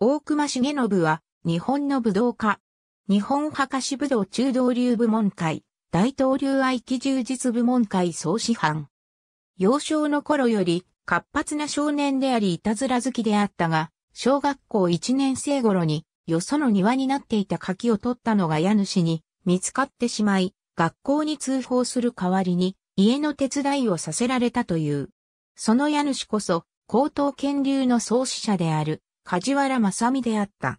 大隈重信は、日本の武道家。日本博士武道中道流部門会、大東流愛機充実部門会総師範。幼少の頃より、活発な少年でありいたずら好きであったが、小学校一年生頃に、よその庭になっていた柿を取ったのが家主に見つかってしまい、学校に通報する代わりに、家の手伝いをさせられたという。その家主こそ、高等研流の創始者である、梶原正美であった。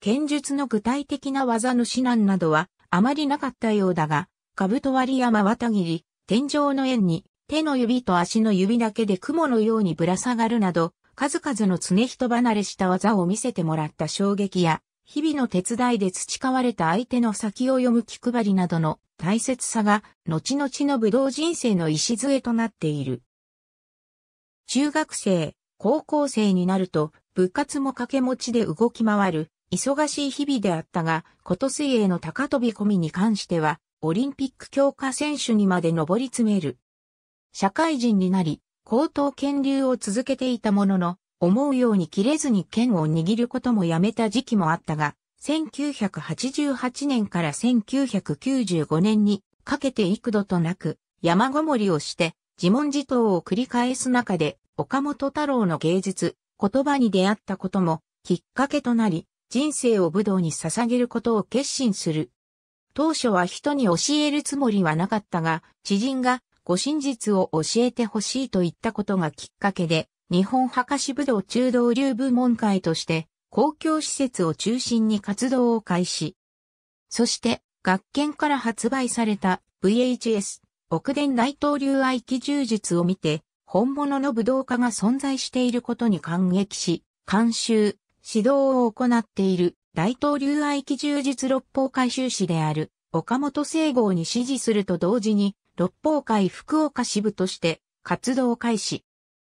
剣術の具体的な技の指南などはあまりなかったようだが、兜割山綿切り、天井の円に手の指と足の指だけで雲のようにぶら下がるなど、数々の常人離れした技を見せてもらった衝撃や、日々の手伝いで培われた相手の先を読む気配りなどの大切さが、後々の武道人生の礎となっている。中学生、高校生になると、部活も掛け持ちで動き回る、忙しい日々であったが、こと水泳の高飛び込みに関しては、オリンピック強化選手にまで上り詰める。社会人になり、高等研流を続けていたものの、思うように切れずに剣を握ることもやめた時期もあったが、1988年から1995年にかけて幾度となく山ごもりをして自問自答を繰り返す中で岡本太郎の芸術、言葉に出会ったこともきっかけとなり、人生を武道に捧げることを決心する。当初は人に教えるつもりはなかったが、知人がご真実を教えてほしいと言ったことがきっかけで、日本博士武道中道流部門会として公共施設を中心に活動を開始。そして、学研から発売された VHS、奥伝大統領愛記柔術を見て、本物の武道家が存在していることに感激し、監修、指導を行っている大東流愛基充実六方会修士である岡本聖号に指示すると同時に、六方会福岡支部として活動開始。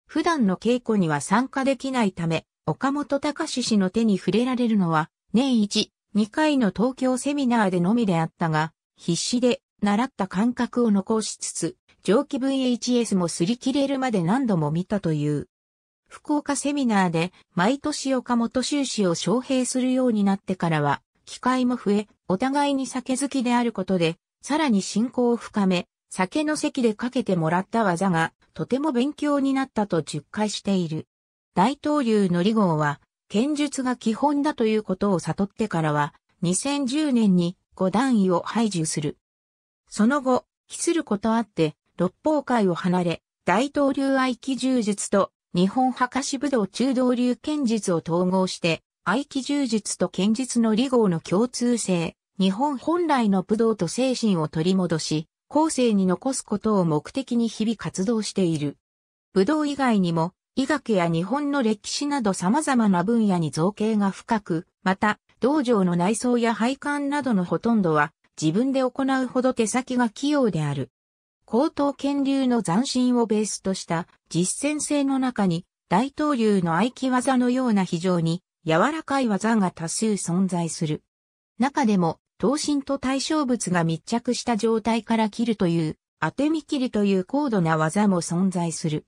普段の稽古には参加できないため、岡本隆氏の手に触れられるのは、年1、2回の東京セミナーでのみであったが、必死で習った感覚を残しつつ、蒸気 VHS も擦り切れるまで何度も見たという。福岡セミナーで毎年岡本修士を招聘するようになってからは、機会も増え、お互いに酒好きであることで、さらに信仰を深め、酒の席でかけてもらった技が、とても勉強になったと実戒している。大東流の利号は、剣術が基本だということを悟ってからは、2010年に五段位を排除する。その後、期することあって、六方会を離れ、大東流合気柔術と日本博士武道中道流剣術を統合して、合気柔術と剣術の理合の共通性、日本本来の武道と精神を取り戻し、後世に残すことを目的に日々活動している。武道以外にも、医学や日本の歴史など様々な分野に造形が深く、また、道場の内装や配管などのほとんどは、自分で行うほど手先が器用である。高等権流の斬新をベースとした実践性の中に大統領の合気技のような非常に柔らかい技が多数存在する。中でも、刀身と対象物が密着した状態から切るという、当て見切りという高度な技も存在する。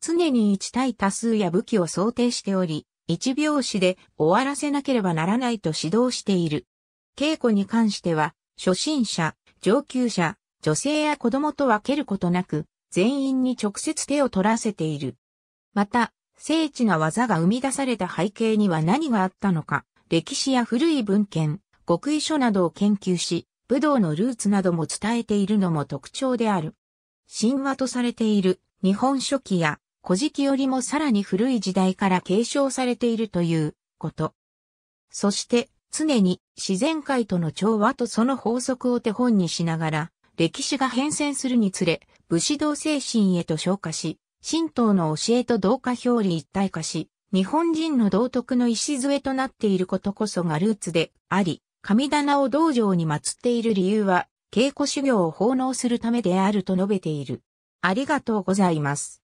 常に1対多数や武器を想定しており、1拍子で終わらせなければならないと指導している。稽古に関しては、初心者、上級者、女性や子供と分けることなく、全員に直接手を取らせている。また、精緻な技が生み出された背景には何があったのか、歴史や古い文献、極意書などを研究し、武道のルーツなども伝えているのも特徴である。神話とされている日本書紀や古事記よりもさらに古い時代から継承されているということ。そして常に自然界との調和とその法則を手本にしながら歴史が変遷するにつれ、武士道精神へと昇華し、神道の教えと同化表裏一体化し、日本人の道徳の礎となっていることこそがルーツであり、神棚を道場に祀っている理由は、稽古修行を奉納するためであると述べている。ありがとうございます。